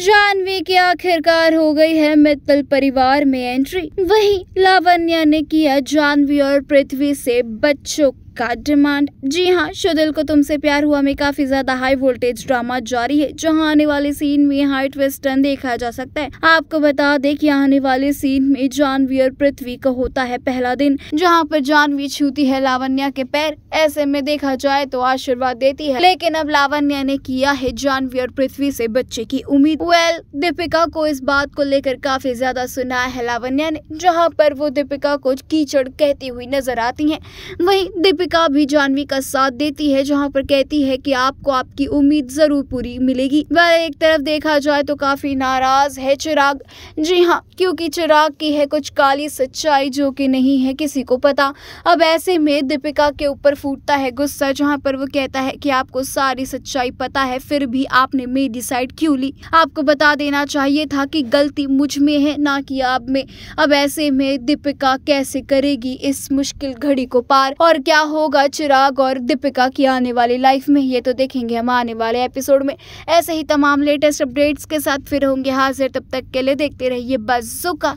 जानवी की आखिरकार हो गई है मित्तल परिवार में एंट्री वहीं लावण्या ने किया जानवी और पृथ्वी से बच्चों का डिमांड जी हाँ शुदिल को तुमसे प्यार हुआ में काफी ज्यादा हाई वोल्टेज ड्रामा जारी है जहाँ आने वाले सीन में हाई ट्विस्ट देखा जा सकता है आपको बता दें कि आने वाले सीन में जानवी और पृथ्वी का होता है पहला दिन जहाँ पर जानवी छूती है लावण्या के पैर ऐसे में देखा जाए तो आशीर्वाद देती है लेकिन अब लावण्या ने किया है जानवी और पृथ्वी से बच्चे की उम्मीद वेल well, दीपिका को इस बात को लेकर काफी ज्यादा सुनाया है लावण्या ने जहाँ पर वो दीपिका को कीचड़ कहती हुई नजर आती है वही दीपिका दीपिका भी जानवी का साथ देती है जहां पर कहती है कि आपको आपकी उम्मीद जरूर पूरी मिलेगी वह एक तरफ देखा जाए तो काफी नाराज है चिराग जी हाँ क्योंकि चिराग की है कुछ काली सच्चाई जो कि नहीं है किसी को पता अब ऐसे में दीपिका के ऊपर फूटता है गुस्सा जहाँ पर वो कहता है कि आपको सारी सच्चाई पता है फिर भी आपने मेरी साइड क्यों ली आपको बता देना चाहिए था कि गलती मुझ में है ना कि आप में अब ऐसे में दीपिका कैसे करेगी इस मुश्किल घड़ी को पार और क्या होगा चिराग और दीपिका की आने वाली लाइफ में ये तो देखेंगे हम आने वाले एपिसोड में ऐसे ही तमाम लेटेस्ट अपडेट्स के साथ फिर होंगे हाजिर तब तक के लिए देखते रहिए बस का